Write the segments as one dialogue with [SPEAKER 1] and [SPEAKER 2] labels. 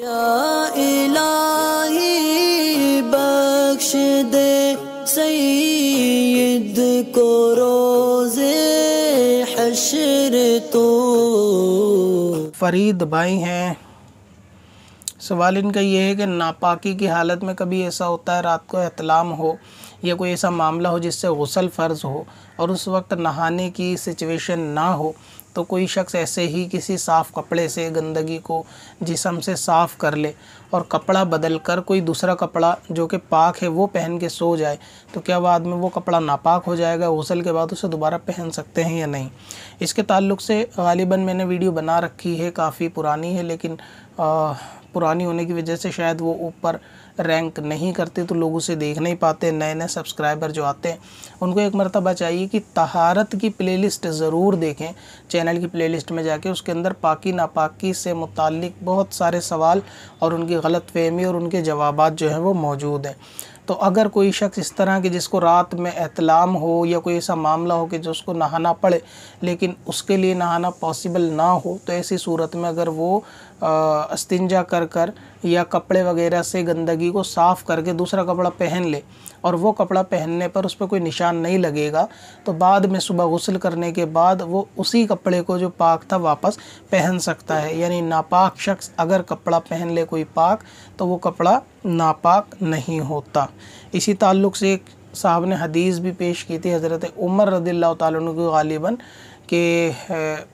[SPEAKER 1] तो फरीद भाई हैं सवाल इनका ये है कि नापाकी की हालत में कभी ऐसा होता है रात को एतलाम हो या कोई ऐसा मामला हो जिससे गसल फ़र्ज हो और उस वक्त नहाने की सिचुएशन ना हो तो कोई शख्स ऐसे ही किसी साफ़ कपड़े से गंदगी को जिसम से साफ़ कर ले और कपड़ा बदल कर कोई दूसरा कपड़ा जो कि पाक है वो पहन के सो जाए तो क्या बाद में वो कपड़ा नापाक हो जाएगा गसल के बाद उसे दोबारा पहन सकते हैं या नहीं इसके ताल्लुक से गालिबा मैंने वीडियो बना रखी है काफ़ी पुरानी है लेकिन आ, पुरानी होने की वजह से शायद वो ऊपर रैंक नहीं करते तो लोग उसे देख नहीं पाते नए नए सब्सक्राइबर जो आते हैं उनको एक मरतबा चाहिए कि तहारत की प्लेलिस्ट ज़रूर देखें चैनल की प्लेलिस्ट में जाके उसके अंदर पाकि नापाकी से मुतल बहुत सारे सवाल और उनकी गलत फहमी और उनके जवाब जो हैं वो मौजूद हैं तो अगर कोई शख्स इस तरह के जिसको रात में एहतलाम हो या कोई ऐसा मामला हो कि जो उसको नहाना पड़े लेकिन उसके लिए नहाना पॉसिबल ना हो तो ऐसी सूरत में अगर वो अस्तंजा कर कर या कपड़े वगैरह से गंदगी को साफ़ करके दूसरा कपड़ा पहन ले और वो कपड़ा पहनने पर उस पर कोई निशान नहीं लगेगा तो बाद में सुबह गसल करने के बाद वो उसी कपड़े को जो पाक था वापस पहन सकता है यानी नापाक शख्स अगर कपड़ा पहन ले कोई पाक तो वो कपड़ा नापाक नहीं होता इसी ताल्लुक़ से एक साहब ने हदीस भी पेश की थी हज़रत उमर रदील्ला तालिबा के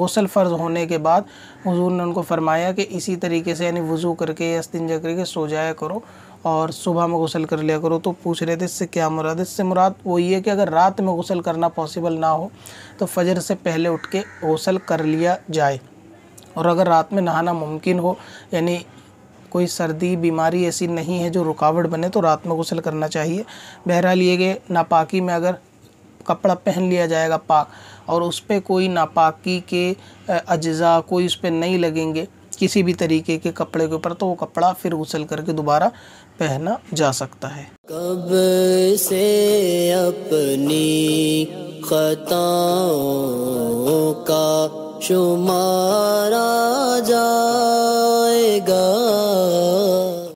[SPEAKER 1] गसल फ़र्ज़ होने के बाद हजूर ने उनको फ़रमाया कि इसी तरीके से यानी वज़ू करके या इस्तिंजा करके सो जाया करो और सुबह में गसल कर लिया करो तो पूछ रहे थे इससे क्या मुराद इससे मुराद वो ये कि अगर रात में गसल करना पॉसिबल ना हो तो फजर से पहले उठ के गसल कर लिया जाए और अगर रात में नहाना मुमकिन हो यानी कोई सर्दी बीमारी ऐसी नहीं है जो रुकावट बने तो रात में गुसल करना चाहिए बहरहाल ये कि नापाकी में अगर कपड़ा पहन लिया जाएगा पाक और उस पर कोई नापाकी के अज्जा कोई उस पर नहीं लगेंगे किसी भी तरीके के कपड़े के ऊपर तो वो कपड़ा फिर गुसल करके दोबारा पहना जा सकता है कब से अपनी खताओं का शुमारा जाएगा